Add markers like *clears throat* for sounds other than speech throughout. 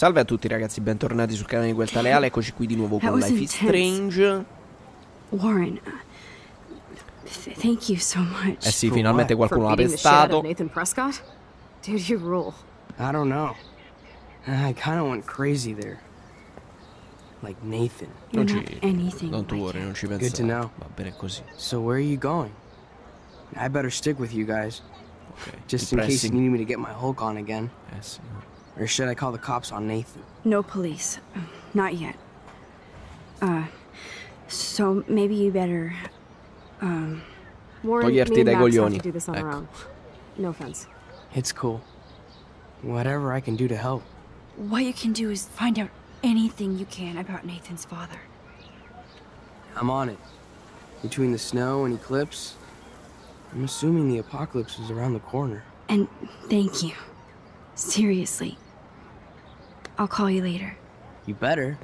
Salve a tutti ragazzi, bentornati sul canale di Guelta Leale, eccoci qui di nuovo con Life is Strange. Warren, uh, thank you so much. Eh sì, finalmente qualcuno l'ha pestato. Nathan Prescott? Dude, you rule. I don't know. Uh, I kinda went crazy there. Like Nathan. Non ci... Non tu worry, non ci pensare. Good to know. Va bene così. So where are you going? I better stick with you guys. Okay. Just in case you need me to get my Hulk on again. Eh sì, no. Or should I call the cops on Nathan? No police. Not yet. Uh, so maybe you better, um... Warren, me and Max have to do this on ecco. our own. No offense. It's cool. Whatever I can do to help. What you can do is find out anything you can about Nathan's father. I'm on it. Between the snow and Eclipse, I'm assuming the apocalypse is around the corner. And thank you. Seriously. I'll call you later. You better.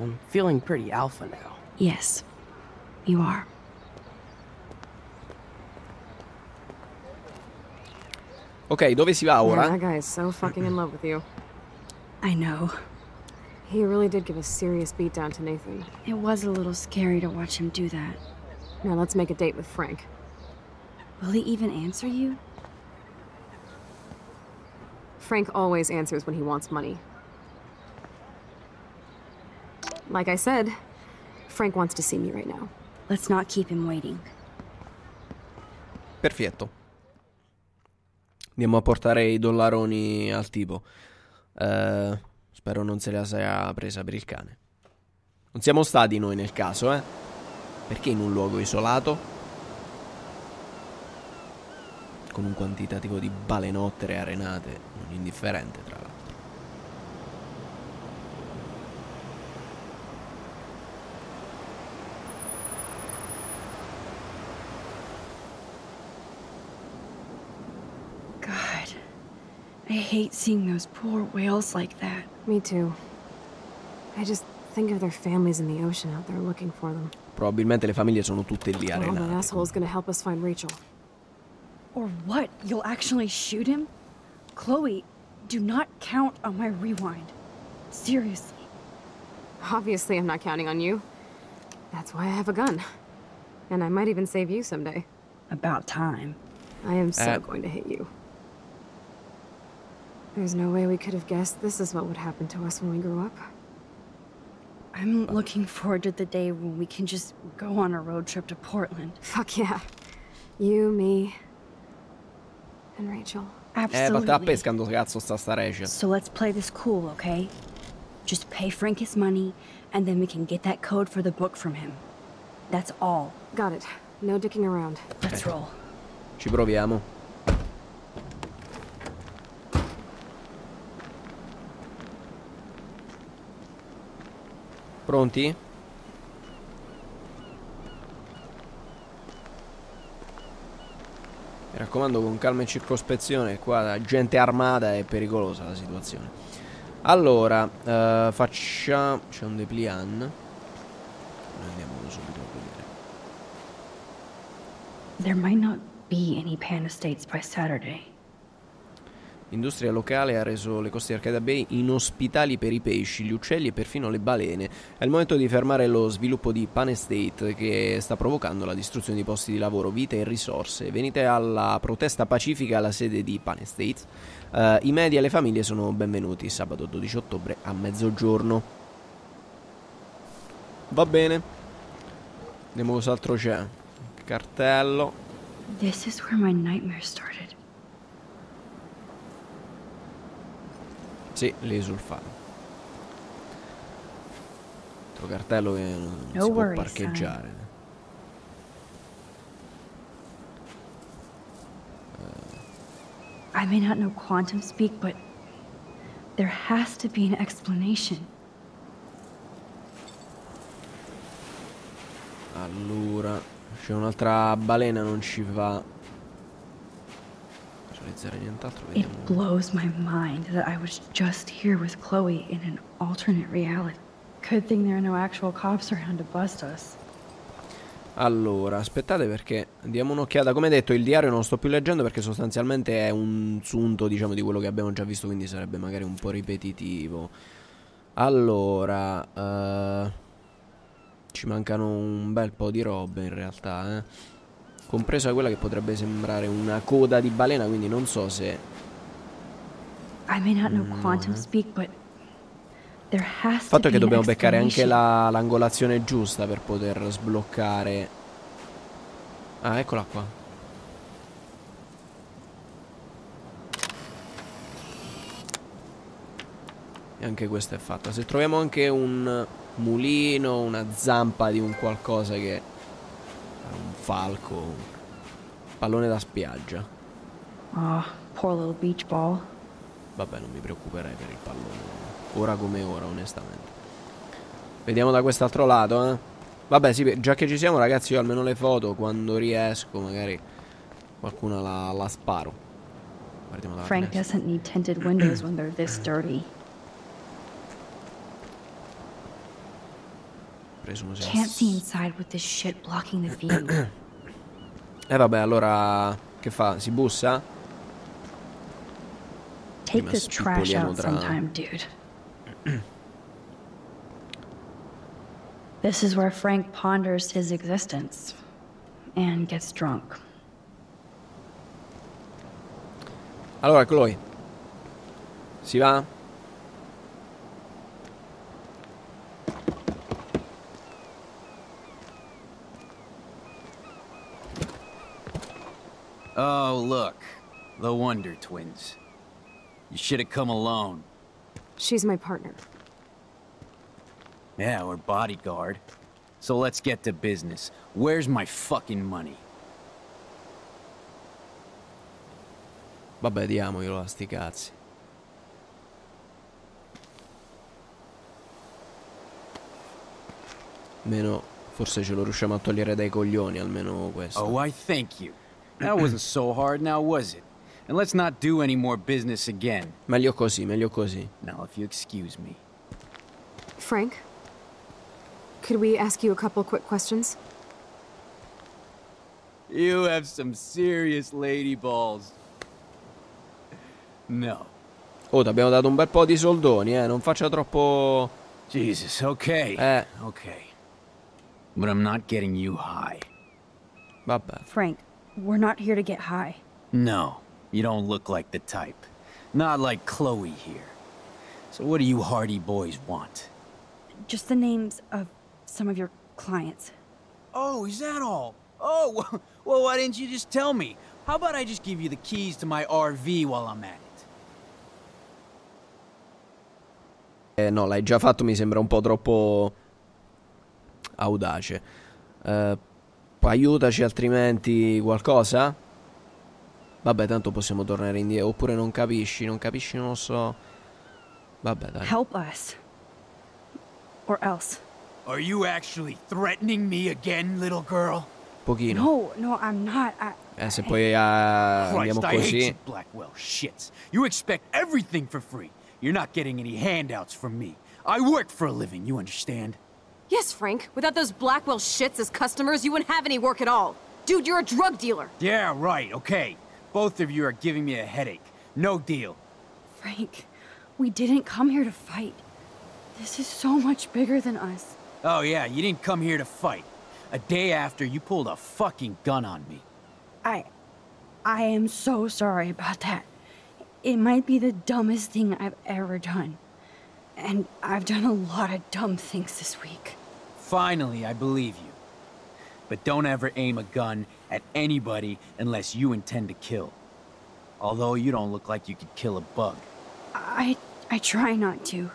I'm feeling pretty alpha now. Yes, you are. Ok, dove si va ora? Yeah, that guy is so fucking in love with you. *clears throat* I know. He really did give a serious beat down to Nathan. It was a little scary to watch him do that. Now let's make a date with Frank. Will he even answer you? Frank always answers when he wants money. Like I said, Frank wants to see me right now. Let's not keep him waiting. Perfetto. Andiamo a portare i dollaroni al tipo. Uh, spero non se la sia presa per il cane. Non siamo stati noi nel caso, eh? Perché in un luogo isolato? Con un quantitativo di balenottere arenate non indifferente, tra l'altro. I hate seeing those poor whales like that. Me too. I just think of their families in the ocean out there looking for them. Probabilmente le famiglie sono tutte lì arenate. Well, that asshole is gonna help us find Rachel. Or what? You'll actually shoot him? Chloe, do not count on my rewind. Seriously. Obviously I'm not counting on you. That's why I have a gun. And I might even save you someday. About time. I am so uh, going to hit you. There's no way we could have guessed this is what would happen to us when we grew up. I'm looking forward to the day when we can just go on a road trip to Portland. Fuck yeah. You, me, and Rachel. Absolutely. Eh, so let's play this cool, okay? Just pay Frank his money, and then we can get that code for the book from him. That's all. Got it. No dicking around. Let's eh. roll. Ci proviamo. Pronti? Mi raccomando con calma e circospezione, qua la gente armata è pericolosa la situazione. Allora, eh, facciamo... c'è un deplian. Noi andiamo subito a vedere. There might not be any pan estates by Saturday. L'industria locale ha reso le coste di Arcadia Bay inospitali per i pesci, gli uccelli e perfino le balene. È il momento di fermare lo sviluppo di Pan Estate che sta provocando la distruzione di posti di lavoro, vite e risorse. Venite alla protesta pacifica alla sede di Pan Estate. Uh, I media e le famiglie sono benvenuti sabato 12 ottobre a mezzogiorno. Va bene. Vediamo cos'altro c'è. Cartello. This is where my nightmare started. Sì, l'esulfano. Altro cartello che non no si worry, può parcheggiare. Son. Eh. I may not know quantum speak, but there has to be an explanation. Allora, c'è un'altra balena, non ci va organizzare nient'altro. It blows my mind that I was just here with Chloe in an alternate reality. Good thing there are no actual cops around to bust us. Allora, aspettate perché diamo un'occhiata. Come detto, il diario non lo sto più leggendo perché sostanzialmente è un sunto, diciamo, di quello che abbiamo già visto, quindi sarebbe magari un po' ripetitivo. Allora, uh, ci mancano un bel po' di robe in realtà, eh compresa quella che potrebbe sembrare una coda di balena, quindi non so se... Il mm. fatto è che dobbiamo beccare anche l'angolazione giusta per poter sbloccare... Ah, eccola qua. E anche questa è fatta. Se troviamo anche un mulino, una zampa di un qualcosa che un falco, un pallone da spiaggia. Ah, oh, poor little beach ball. Vabbè, non mi preoccuperei per il pallone. Ora come ora, onestamente. Vediamo da quest'altro lato, eh. Vabbè, sì, già che ci siamo, ragazzi, io almeno le foto, quando riesco, magari qualcuna la, la sparo. Guardiamo da Frank non doesn't need tinted windows quando sono così dirty. Can't see inside with this shit blocking the view. *clears throat* eh vabbè, allora che fa? Si bussa? Take this trash out tra... sometime, dude. this is where Frank ponders his existence and gets drunk. Allora, Chloe. Si va? Oh, look. The Wonder Twins. You should have come alone. She's my partner. Yeah, we're bodyguard. So let's get to business. Where's my fucking money? Vabbè, diamoglielo a sti cazzi. Meno, forse ce lo riusciamo a togliere dai coglioni, almeno questo. Oh, I thank you. That wasn't so hard now, was it? And let's not do any more business again. Meglio così, meglio così. Now, if you excuse me. Frank? Could we ask you a couple quick questions? You have some serious lady balls. No. Oh, ti abbiamo dato un bel po' di soldoni, eh. Non faccia troppo... Jesus, okay. Eh. Okay. But I'm not getting you high. Vabbè. Frank, we're not here to get high. No, you don't look like the type. Not like Chloe here. So what do you hardy boys want? Just the names of some of your clients. Oh, is that all? Oh, *laughs* well, why didn't you just tell me? How about I just give you the keys to my RV while I'm at it? Eh, no, l'hai già fatto, mi sembra un po' troppo audace. Uh, Aiutaci altrimenti qualcosa? Vabbè, tanto possiamo tornare indietro. Oppure non capisci, non capisci, non lo so. Vabbè, dai. Help us. Or else. Are you actually threatening me again, little girl? Pochino. No, no, I'm not. I... Eh, se poi uh, andiamo Christ, così. I hate Blackwell shits. You expect everything for free. You're not getting any handouts from me. I work for a living, you understand? Yes, Frank. Without those Blackwell shits as customers, you wouldn't have any work at all. Dude, you're a drug dealer. Yeah, right, okay. Both of you are giving me a headache. No deal. Frank, we didn't come here to fight. This is so much bigger than us. Oh yeah, you didn't come here to fight. A day after you pulled a fucking gun on me. I... I am so sorry about that. It might be the dumbest thing I've ever done. And I've done a lot of dumb things this week. Finally, I believe you. But don't ever aim a gun at anybody unless you intend to kill. Although you don't look like you could kill a bug. I... I try not to.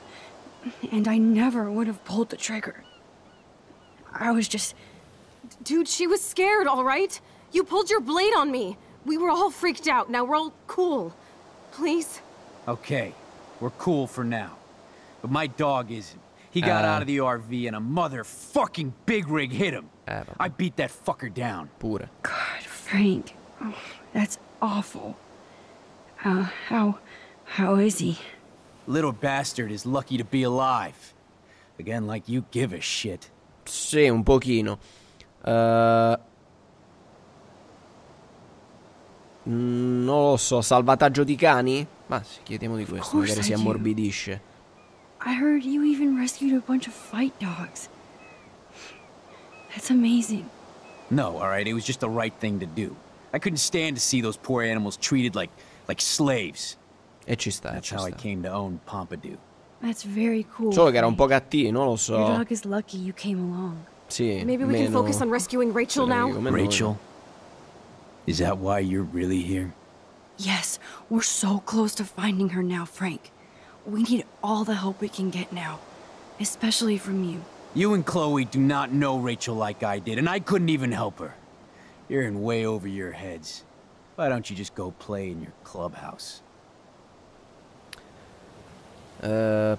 And I never would have pulled the trigger. I was just... Dude, she was scared, all right? You pulled your blade on me. We were all freaked out. Now we're all cool. Please? Okay. We're cool for now. But my dog isn't. He got uh, out of the RV and a motherfucking big rig hit him. Uh, I beat that fucker down. Pure. God, Frank. Oh, that's awful. Uh, how, how is he? Little bastard is lucky to be alive. Again, like you give a shit. Sì, un pochino. Uh... non lo so, salvataggio di cani? Ma chiediamo di questo, magari si ammorbidisce. I heard you even rescued a bunch of fight dogs. That's amazing. No, alright, it was just the right thing to do. I couldn't stand to see those poor animals treated like, like slaves. It's just that. That's how I came to own Pompadour. That's very cool. So I era un po' gattino, lo so. Your dog is lucky you came along. Sì, Maybe we can focus on rescuing Rachel now. Rachel? Is that why you're really here? Yes, we're so close to finding her now, Frank. We need all the help we can get now, especially from you. You and Chloe do not know Rachel like I did, and I couldn't even help her. You're in way over your heads. Why don't you just go play in your clubhouse? Uh,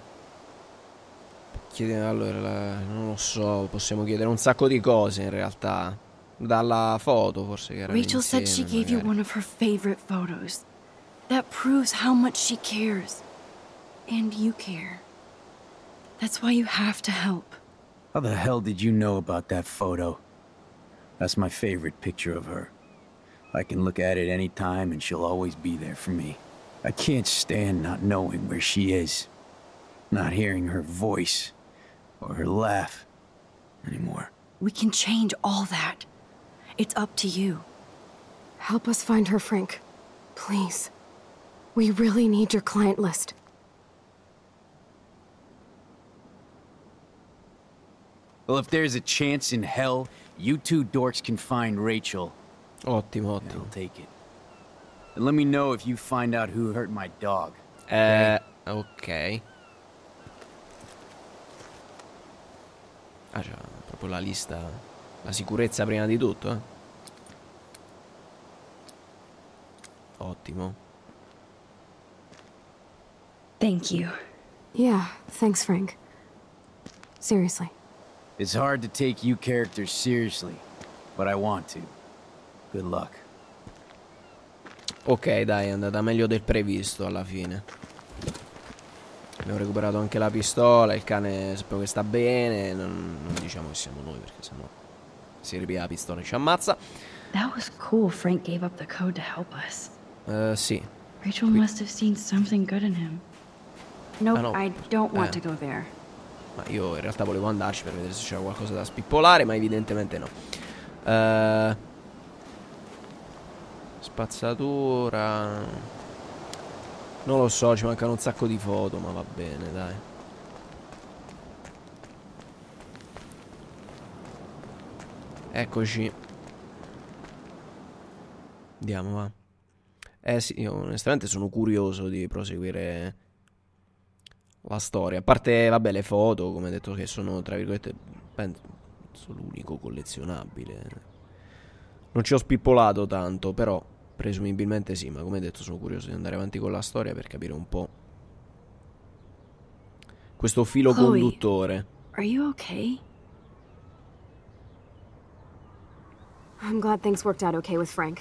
allora, non lo so, possiamo chiedere un sacco di cose in realtà. Dalla foto forse che era Rachel insieme, said she magari. gave you one of her favorite photos. That proves how much she cares. And you care. That's why you have to help. How the hell did you know about that photo? That's my favorite picture of her. I can look at it any time, and she'll always be there for me. I can't stand not knowing where she is. Not hearing her voice or her laugh anymore. We can change all that. It's up to you. Help us find her, Frank. Please. We really need your client list. Well, if there's a chance in hell, you two dorks can find Rachel. Ottimo, ottimo. I'll take it. And let me know if you find out who hurt my dog. Eh, okay? Uh, ok. Ah, già. proprio la lista. La sicurezza prima di tutto, eh. Ottimo. Thank you. Yeah, thanks Frank. Seriously. It's hard to take you characters seriously, but I want to. Good luck. Ok, dai, è andata meglio del previsto alla fine. Abbiamo recuperato anche la pistola, il cane spero che sta bene, non, non diciamo che siamo noi perché sennò si ripia la pistola e ci ammazza. That was cool Frank gave up the code to help us. Uh, sì. Rachel Qui. must have seen something good in him. Ah, nope, ah, no. I don't want eh. to go there. Ma io in realtà volevo andarci per vedere se c'era qualcosa da spippolare, ma evidentemente no. Uh, spazzatura. Non lo so, ci mancano un sacco di foto, ma va bene, dai. Eccoci. Andiamo, va. Eh sì, io onestamente sono curioso di proseguire la storia. A parte, vabbè, le foto, come detto, che sono, tra virgolette, penso, l'unico collezionabile. Non ci ho spippolato tanto, però presumibilmente sì, ma come detto sono curioso di andare avanti con la storia per capire un po' questo filo Chloe, conduttore. Are you okay? I'm glad things worked out okay with Frank.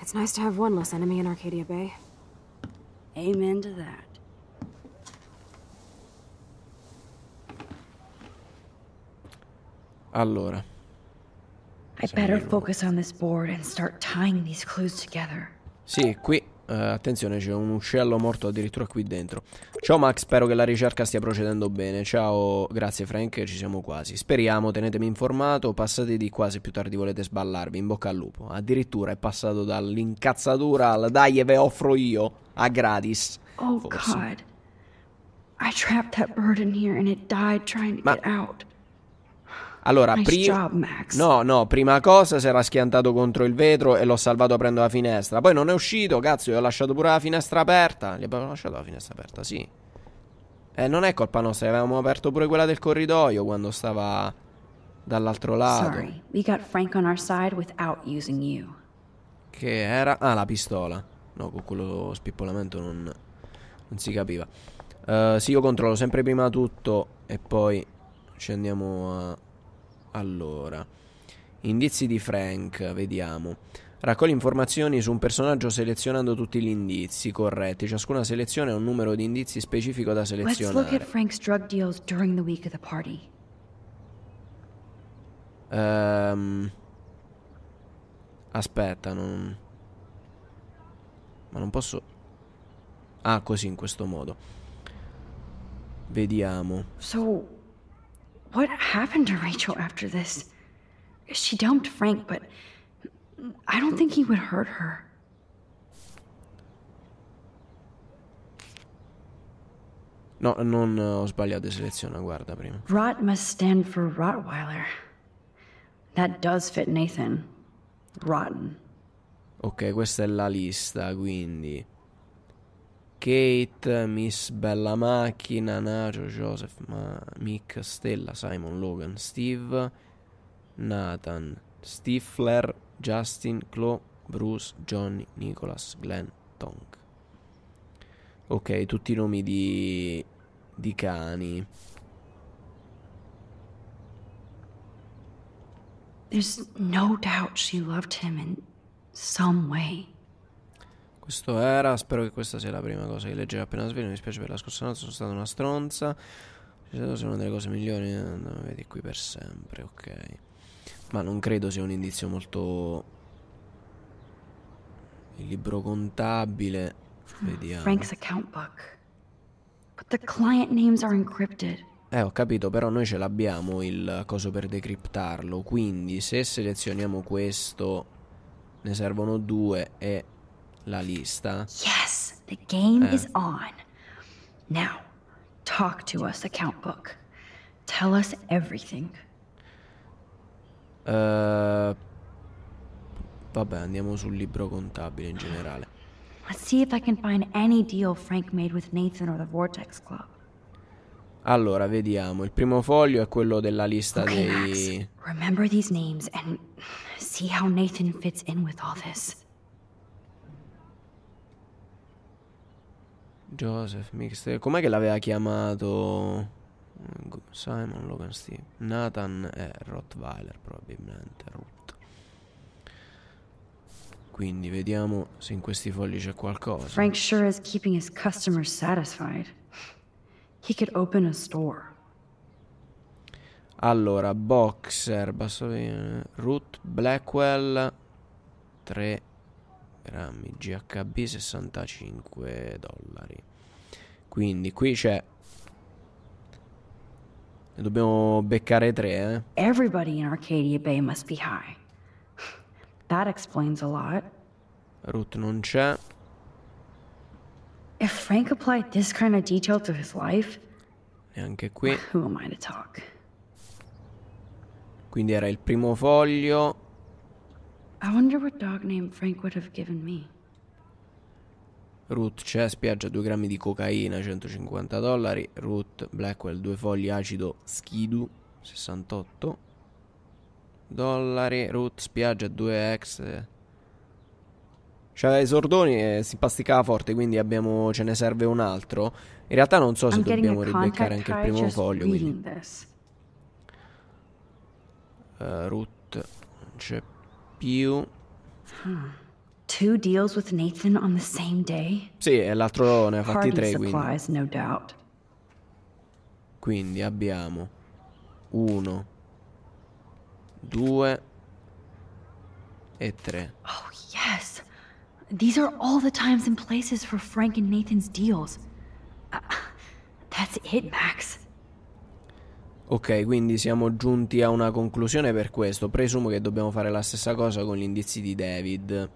It's nice to have one less enemy in Arcadia Bay. Amen to that. Allora. I better focus on this board and start tying these clues together. Sì, qui Uh, attenzione, c'è un uccello morto addirittura qui dentro. Ciao Max, spero che la ricerca stia procedendo bene. Ciao, grazie Frank, ci siamo quasi. Speriamo, tenetemi informato, passate di qua se più tardi volete sballarvi, in bocca al lupo. Addirittura è passato dall'incazzatura al dai e ve offro io, a gratis. Oh forse. god. I trapped that bird in here and it died trying to Ma... get out. Allora, nice pri- job, Max. No, no, prima cosa si era schiantato contro il vetro e l'ho salvato aprendo la finestra. Poi non è uscito, cazzo, gli ho lasciato pure la finestra aperta. Gli abbiamo lasciato la finestra aperta, sì. Eh, non è colpa nostra, avevamo aperto pure quella del corridoio quando stava dall'altro lato. Sorry, we got Frank on our side without using you. Che era... Ah, la pistola. No, con quello spippolamento non, non si capiva. Uh, sì, io controllo sempre prima tutto e poi ci andiamo a allora, indizi di Frank, vediamo. Raccogli informazioni su un personaggio selezionando tutti gli indizi corretti. Ciascuna selezione ha un numero di indizi specifico da selezionare. Let's look at Frank's drug deals during the week of the party. Um, aspetta, non... Ma non posso... Ah, così, in questo modo. Vediamo. So, What happened to Rachel after this? She dumped Frank, but I don't think he would hurt her. No, non eh, ho sbagliato selezione, guarda prima. Rot must stand for Rottweiler. That does fit Nathan. Rotten. Ok, questa è la lista, quindi Kate, Miss Bella Macchina, Nacho, Joseph, Ma- Mick, Stella, Simon, Logan, Steve, Nathan, Stifler, Justin, Chloe, Bruce, Johnny, Nicholas, Glenn, Tonk. Ok, tutti i nomi di, di cani. There's no doubt she loved him in some way. Questo era, spero che questa sia la prima cosa che leggerò appena sveglio, mi dispiace per la scorsa notte, sono stata una stronza. Sono una delle cose migliori, eh, no, vedi qui per sempre, ok. Ma non credo sia un indizio molto... Il libro contabile, hmm, vediamo. Frank's account book. But the client names are encrypted. Eh, ho capito, però noi ce l'abbiamo il coso per decriptarlo, quindi se selezioniamo questo ne servono due e la lista. Yes, the game eh. is on. Now, talk to us, account book. Tell us everything. Uh, vabbè, andiamo sul libro contabile in generale. Let's see if I can find any deal Frank made with Nathan or the Vortex Club. Allora, vediamo. Il primo foglio è quello della lista okay, dei Max, Remember these names and see how Nathan fits in with all this. Joseph Mixtape. Com'è che l'aveva chiamato eh, Simon Logan Steve? Nathan è eh, Rottweiler probabilmente. Ruth. Quindi vediamo se in questi fogli c'è qualcosa. Frank sure is keeping his customers satisfied. He could open a store. Allora, Boxer, Bassolino, Ruth Blackwell 3 grammi GHB 65 dollari quindi qui c'è ne dobbiamo beccare tre eh everybody in Arcadia Bay must be high that explains a lot Ruth non c'è If Frank applied this kind of detail to his life, neanche qui. Who am I to talk? Quindi era il primo foglio. I wonder what dog name Frank would have given me. Root c'è, spiaggia 2 grammi di cocaina, 150 dollari. Root Blackwell, 2 fogli acido schidu, 68 dollari. Root spiaggia 2 ex. Eh. C'aveva i sordoni e si pasticava forte, quindi abbiamo, ce ne serve un altro. In realtà non so se I'm dobbiamo ribeccare anche il primo foglio. Quindi. Uh, Ruth c'è più... Due deals with Nathan on the same day? Sì, e l'altro ne ha fatti tre, supplies, quindi. quindi abbiamo uno, due e tre. Oh, yes. These are all the times and places for Frank and Nathan's deals. Uh, that's it, Max. Ok, quindi siamo giunti a una conclusione per questo. Presumo che dobbiamo fare la stessa cosa con gli indizi di David.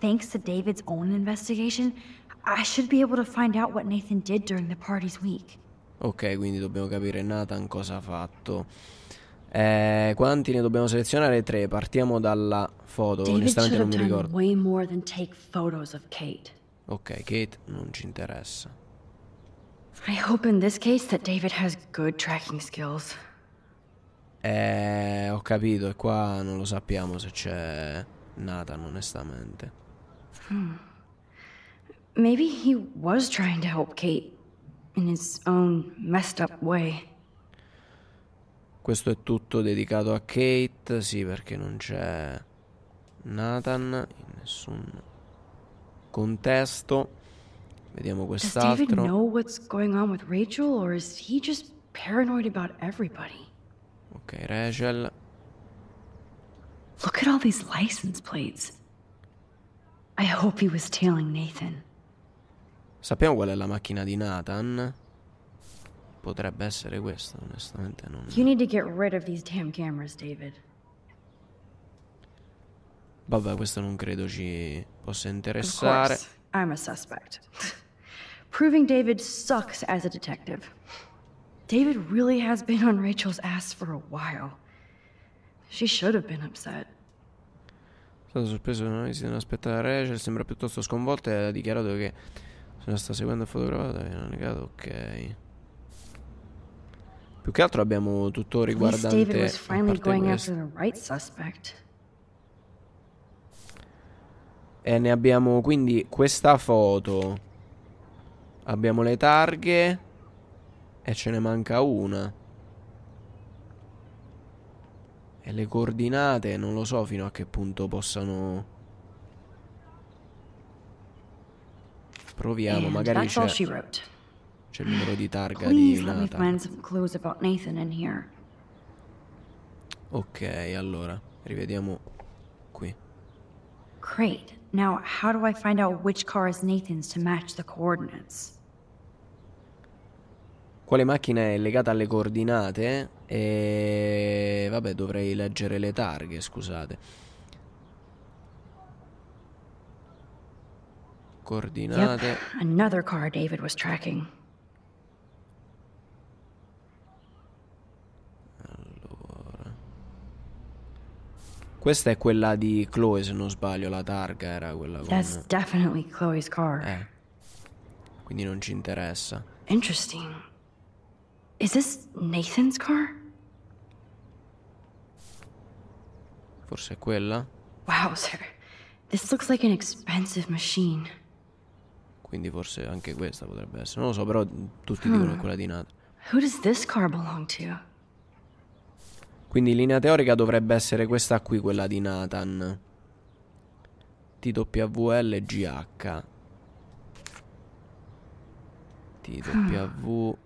Thanks to David's own investigation, I should be able to find out what Nathan did during the party's week. Ok, quindi dobbiamo capire Nathan cosa ha fatto. Eh, quanti ne dobbiamo selezionare? Tre. Partiamo dalla foto. David Onestamente non mi ricordo. Way more than take of Kate. Ok, Kate non ci interessa. I hope in this case that David has good tracking skills. Eh, ho capito, e qua non lo sappiamo se c'è Nathan, onestamente. Hmm. Maybe he was trying to help Kate in his own messed up way. Questo è tutto dedicato a Kate, sì, perché non c'è Nathan in nessun contesto. Vediamo quest'altro. Does David know what's going on with Rachel or is he just paranoid about everybody? Ok, Rachel. Look at all these license plates. I hope he was tailing Nathan. Sappiamo qual è la macchina di Nathan? Potrebbe essere questa, onestamente non. You need to get rid of these damn cameras, David. Vabbè, questo non credo ci possa interessare. I'm a suspect. *laughs* proving David sucks as a detective. David really has been on Rachel's ass for a while. She should have been upset. Sono sorpreso da un'analisi non aspettata Rachel, sembra piuttosto sconvolta e ha dichiarato che se la sta seguendo e fotografata e ha negato ok. Più che altro abbiamo tutto riguardante David the right suspect. E ne abbiamo quindi questa foto Abbiamo le targhe. E ce ne manca una. E le coordinate non lo so fino a che punto possano... Proviamo, magari c'è... C'è il numero di targa di Nathan. Ok, allora, rivediamo qui. Great. Now, how do I find out which car is Nathan's to match the coordinates? quale macchina è legata alle coordinate e vabbè dovrei leggere le targhe scusate coordinate yep. another car David was tracking questa è quella di Chloe se non sbaglio la targa era quella con... that's definitely Chloe's car eh. quindi non ci interessa interesting Is this Nathan's car? Forse è quella? Wow, sir. This looks like an expensive machine. Quindi forse anche questa potrebbe essere. Non lo so, però tutti dicono che è quella di Nathan. Who does this car belong to? Quindi in linea teorica dovrebbe essere questa qui, quella di Nathan. TWLGH. TWL.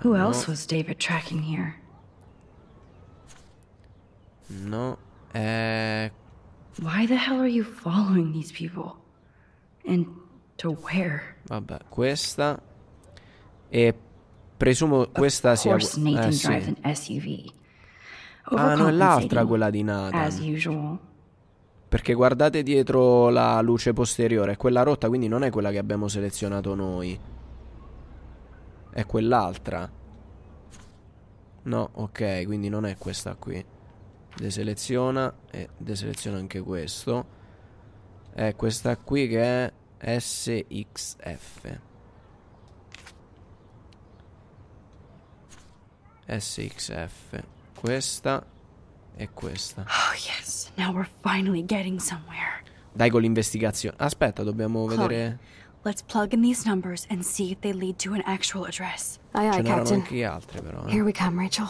Who ah, no. else was David tracking here? No. Eh. Why the hell are you following these people? And to where? Vabbè, questa e presumo questa sia Nathan eh, sì. an SUV. Ah, no, è l'altra quella di Nathan. Perché guardate dietro la luce posteriore, è quella rotta, quindi non è quella che abbiamo selezionato noi. È quell'altra. No, ok, quindi non è questa qui. Deseleziona e deseleziona anche questo. È questa qui che è SXF. SXF. Questa e questa. Oh yes, now we're finally getting somewhere. Dai con l'investigazione. Aspetta, dobbiamo Chloe, vedere. Let's plug in these numbers and see if they lead to an actual address. Aye aye, Captain. però, eh? Here we come, Rachel.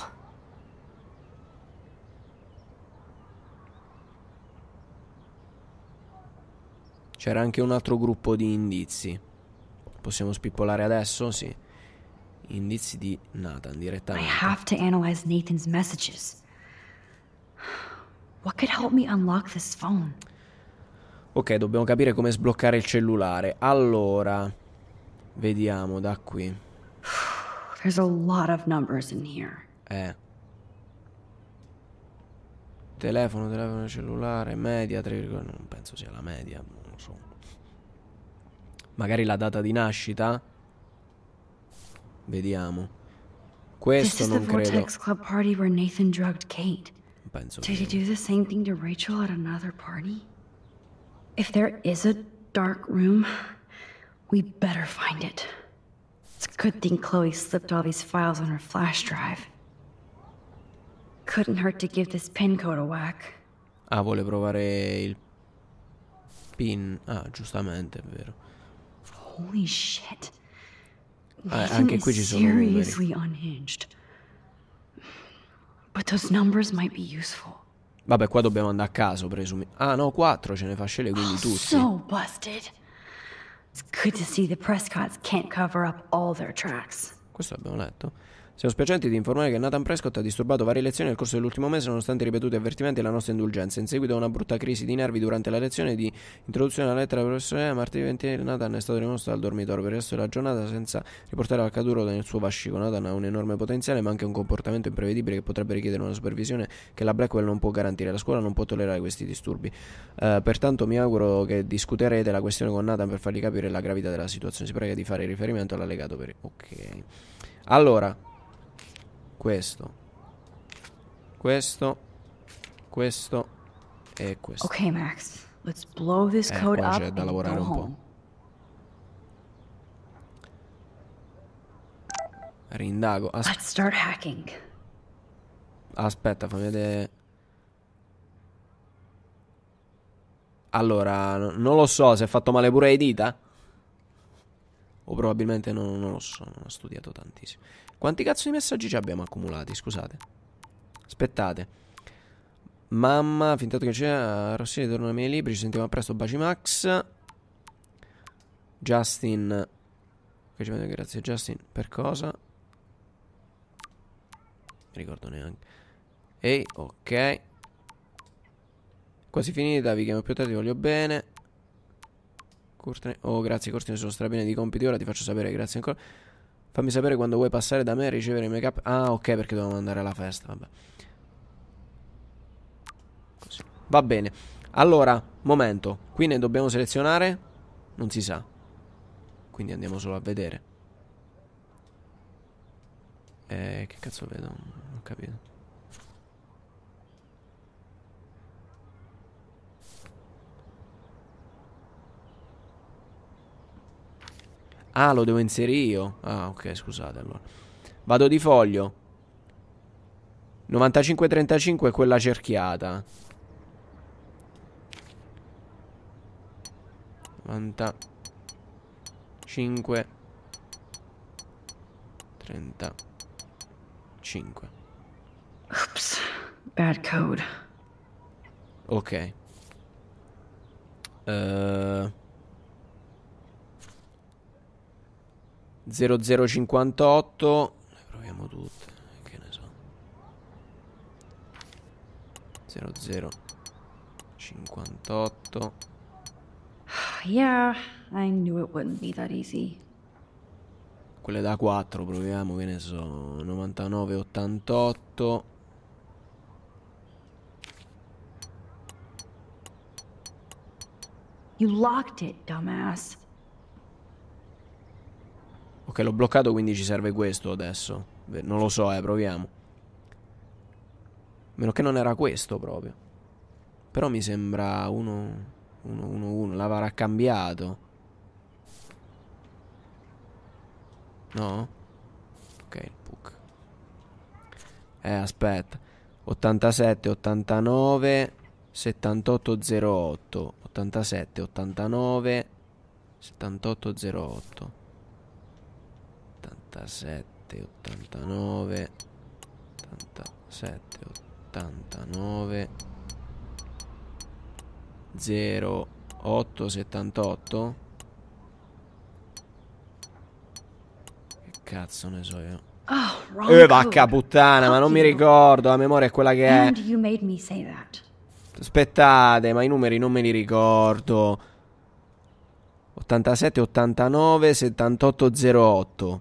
C'era anche un altro gruppo di indizi. Possiamo spippolare adesso? Sì. Indizi di Nathan direttamente. I have to analyze Nathan's messages. What could help me unlock this phone? Ok, dobbiamo capire come sbloccare il cellulare. Allora, vediamo da qui. There's a lot of numbers in here. Eh. Telefono, telefono cellulare, media, 3, non penso sia la media, non lo so. Magari la data di nascita? Vediamo. Questo non credo. Vortex Club party where Nathan drugged Kate. Penso. Did he do the same thing to Rachel at another party? If there is a dark room, we better find it. It's a good thing Chloe slipped all these files on her flash drive. Couldn't hurt to give this pin code a whack. Ah, vuole provare il pin. Ah, giustamente, è vero. Holy shit. Eh, anche qui ci sono seriously unhinged. But those numbers might be useful. Vabbè, qua dobbiamo andare a caso, presumi. Ah, no, quattro ce ne fa scegliere quindi oh, tutti. So busted. It's good to see the Prescotts can't cover up all their tracks. Questo abbiamo letto. Siamo spiacenti di informare che Nathan Prescott ha disturbato varie lezioni nel corso dell'ultimo mese nonostante ripetuti avvertimenti e la nostra indulgenza. In seguito a una brutta crisi di nervi durante la lezione di introduzione alla lettera professorale, martedì 20 Nathan è stato rimosso dal dormitorio per il resto della giornata senza riportare l'accaduto nel suo vascico. Nathan ha un enorme potenziale ma anche un comportamento imprevedibile che potrebbe richiedere una supervisione che la Blackwell non può garantire. La scuola non può tollerare questi disturbi. Uh, pertanto mi auguro che discuterete la questione con Nathan per fargli capire la gravità della situazione. Si prega di fare riferimento all'allegato per... Ok. Allora, questo, questo, questo e questo. Ok Max, let's blow this eh, code up c'è da lavorare un po'. Rindago. As let's start hacking. Aspetta, fammi vedere. Allora, non lo so se ha fatto male pure ai dita. O probabilmente non, non lo so, non ho studiato tantissimo. Quanti cazzo di messaggi ci abbiamo accumulati? Scusate. Aspettate. Mamma, fin tanto che c'è, Rossini torna nei miei libri, ci sentiamo presto, baci Max. Justin. Che ci vedo, grazie Justin. Per cosa? Non ricordo neanche. Ehi, ok. Quasi finita, vi chiamo più tardi, voglio bene. Courtney. Oh, grazie Courtney, sono strabene di compiti ora, ti faccio sapere, grazie ancora. Fammi sapere quando vuoi passare da me e ricevere i make up. Ah, ok, perché dovevamo andare alla festa, vabbè. Così. Va bene. Allora, momento. Qui ne dobbiamo selezionare? Non si sa. Quindi andiamo solo a vedere. Eh, che cazzo vedo? Non ho capito. Ah, lo devo inserire io. Ah, ok, scusate allora. Vado di foglio. 95-35 è quella cerchiata. 95 35 Oops, bad code. Ok. Uh 0058 le proviamo tutte che ne so 0058 yeah I knew it wouldn't be that easy quelle da 4 proviamo che ne so 99 88 You locked it, dumbass. Ok, l'ho bloccato, quindi ci serve questo adesso. Non lo so, eh, proviamo. Meno che non era questo proprio. Però mi sembra 1 1 1 1, l'avrà cambiato. No? Ok, il puck. Eh, aspetta. 87 89 78 08 87 89 78 08 87, 89, 87, 89, 0, 8, 78. Che cazzo ne so io? Oh, eh, vacca puttana, ma non mi ricordo, la memoria è quella che è. Aspettate, ma i numeri non me li ricordo. 87 89 78 08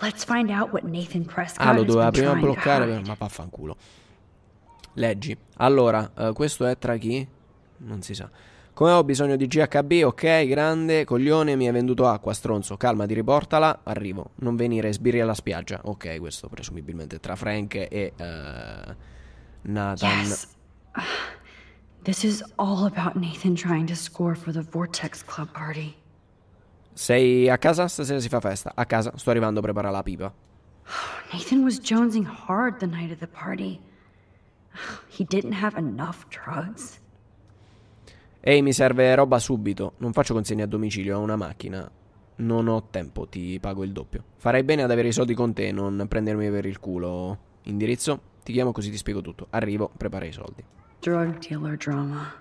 Let's find out what Nathan Prescott ah, lo doveva prima bloccare, ma vaffanculo. Leggi. Allora, uh, questo è tra chi? Non si sa. Come ho bisogno di GHB, ok, grande, coglione, mi hai venduto acqua, stronzo. Calma, ti riportala, arrivo. Non venire, sbirri alla spiaggia. Ok, questo presumibilmente tra Frank e uh, Nathan. Yes. This is all about Nathan trying to score for the Vortex Club party. Sei a casa? Stasera si fa festa. A casa, sto arrivando, prepara la pipa. Nathan was jonesing hard the night of the party. He didn't have enough drugs. Ehi, mi serve roba subito. Non faccio consegne a domicilio, ho una macchina. Non ho tempo, ti pago il doppio. Farai bene ad avere i soldi con te, non prendermi per il culo. Indirizzo? Ti chiamo così ti spiego tutto. Arrivo, prepara i soldi. Drug dealer drama.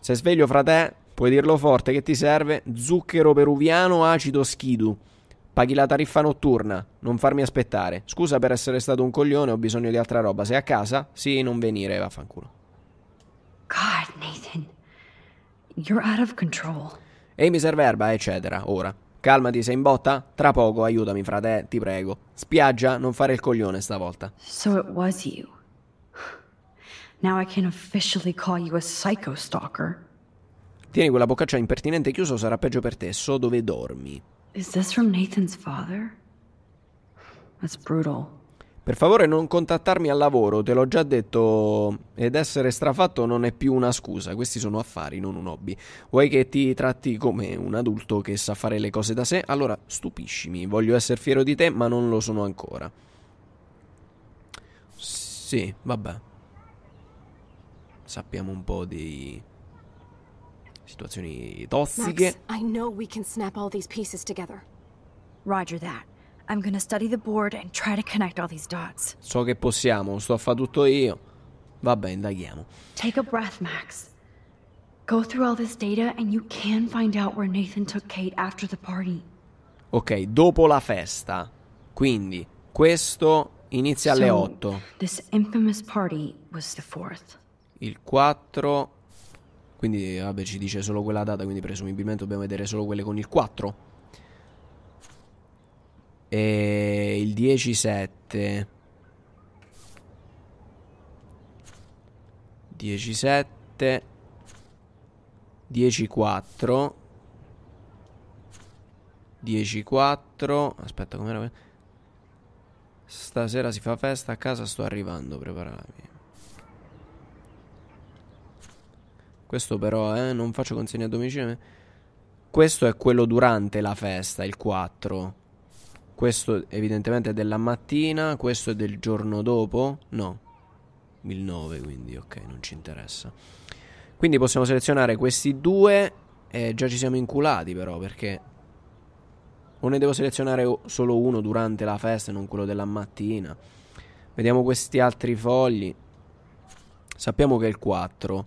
Se sveglio fra te, Puoi dirlo forte che ti serve zucchero peruviano acido schidu. Paghi la tariffa notturna, non farmi aspettare. Scusa per essere stato un coglione, ho bisogno di altra roba. Sei a casa? Sì, non venire, vaffanculo. God, Nathan. You're out of control. Ehi, mi serve erba, eccetera, ora. Calmati, sei in botta? Tra poco, aiutami, frate, ti prego. Spiaggia, non fare il coglione stavolta. So it was you. Now I can officially call you a psycho stalker. Tieni quella boccaccia impertinente chiusa sarà peggio per te. So dove dormi. Is this from Nathan's father? That's brutal. Per favore non contattarmi al lavoro, te l'ho già detto, ed essere strafatto non è più una scusa, questi sono affari, non un hobby. Vuoi che ti tratti come un adulto che sa fare le cose da sé? Allora stupiscimi, voglio essere fiero di te, ma non lo sono ancora. Sì, vabbè. Sappiamo un po' di situazioni tossiche. Max, I know we can snap all these pieces together. Roger that. I'm gonna study the board and try to connect all these dots. So che possiamo, sto a fare tutto io. Vabbè, indaghiamo. Take a breath, Max. Go through all this data and you can find out where Nathan took Kate after the party. Ok, dopo la festa. Quindi, questo inizia alle so, 8. This infamous party was the fourth. Il 4 quindi vabbè ci dice solo quella data Quindi presumibilmente dobbiamo vedere solo quelle con il 4 E il 17. 17. 10 4 10 4 Aspetta com'era Stasera si fa festa a casa Sto arrivando preparami Questo però, eh, non faccio consegne a domicilio. Questo è quello durante la festa, il 4. Questo evidentemente è della mattina, questo è del giorno dopo? No. Il 9, quindi ok, non ci interessa. Quindi possiamo selezionare questi due eh, già ci siamo inculati però perché o ne devo selezionare solo uno durante la festa e non quello della mattina. Vediamo questi altri fogli. Sappiamo che è il 4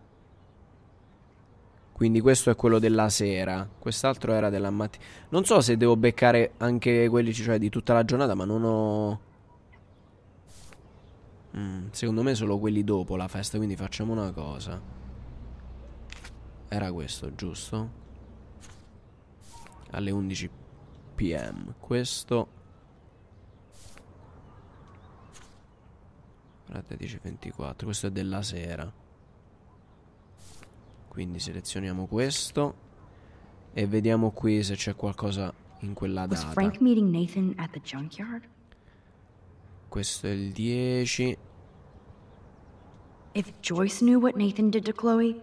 Quindi questo è quello della sera, quest'altro era della mattina. Non so se devo beccare anche quelli cioè di tutta la giornata, ma non ho mm, secondo me solo quelli dopo la festa, quindi facciamo una cosa. Era questo, giusto? Alle 11 pm. Questo 10:24. Questo è della sera. Quindi selezioniamo questo e vediamo qui se c'è qualcosa in quella data. Was Frank meeting Nathan at the junkyard? Questo è il 10. If Joyce knew what Nathan did to Chloe,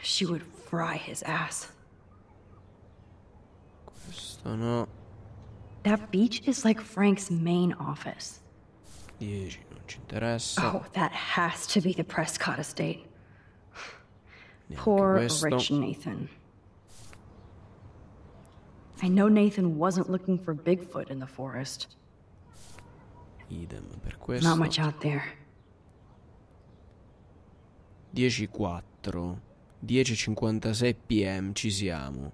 she would fry his ass. Questo no. That beach is like Frank's main office. 10, non ci interessa. Oh, that has to be the Prescott estate. Poor rich Nathan. I know Nathan wasn't looking for Bigfoot in the forest. Not much out there. 10.56 pm, ci siamo.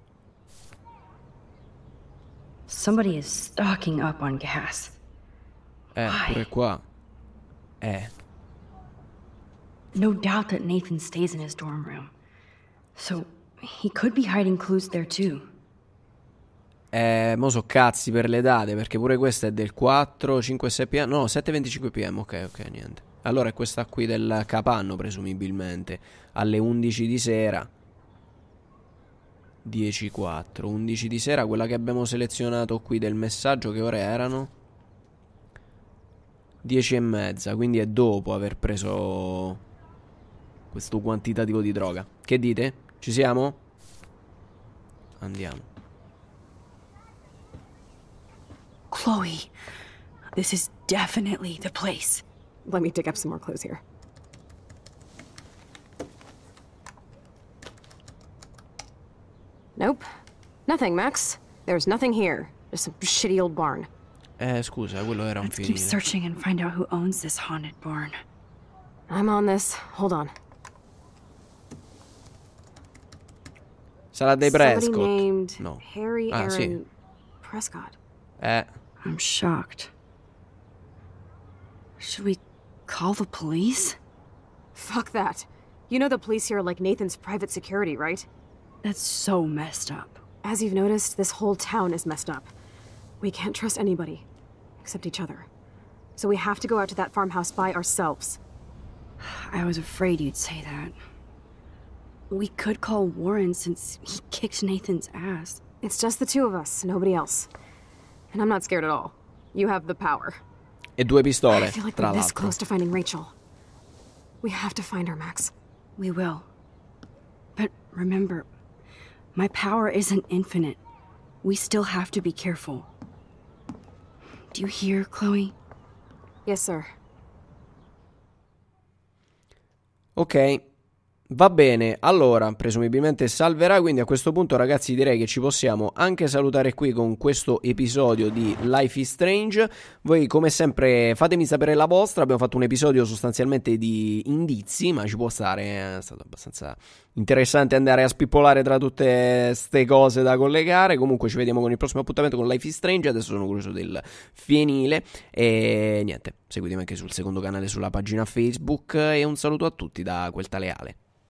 Somebody is stocking up on gas. Eh, pure qua. Eh. No doubt that Nathan stays in his dorm room. So, he could be hiding clues there too. Eh, mo so cazzi per le date, perché pure questa è del 4, 5, 6 pm. No, 7.25 pm, ok, ok, niente. Allora è questa qui del capanno, presumibilmente, alle 11 di sera. 10.4, 11 di sera, quella che abbiamo selezionato qui del messaggio, che ore erano? 10 e mezza, quindi è dopo aver preso questo quantitativo di droga. Che dite? Ci siamo? Andiamo. Chloe, this is definitely the place. Let me dig up some more clues here. Nope. Nothing, Max. There's nothing here. Just a shitty old barn. Eh, scusa, quello era un Let's keep searching and find out who owns this haunted barn. I'm on this. Hold on. Sarà dei Prescott. No. Harry ah, Aaron sì. Prescott. Eh. I'm shocked. Should we call the police? Fuck that. You know the police here are like Nathan's private security, right? That's so messed up. As you've noticed, this whole town is messed up. We can't trust anybody, except each other. So we have to go out to that farmhouse by ourselves. I was afraid you'd say that. We could call Warren since he kicked Nathan's ass. It's just the two of us, nobody else. And I'm not scared at all. You have the power. E due pistole, I feel like we're this close to finding Rachel. We have to find her, Max. We will. But remember, my power isn't infinite. We still have to be careful. Do you hear, Chloe? Yes, sir. Ok, Va bene, allora presumibilmente salverà, quindi a questo punto ragazzi direi che ci possiamo anche salutare qui con questo episodio di Life is Strange. Voi come sempre fatemi sapere la vostra, abbiamo fatto un episodio sostanzialmente di indizi, ma ci può stare, eh, è stato abbastanza interessante andare a spippolare tra tutte queste cose da collegare. Comunque ci vediamo con il prossimo appuntamento con Life is Strange, adesso sono curioso del fienile e niente, seguitemi anche sul secondo canale sulla pagina Facebook e un saluto a tutti da quel taleale.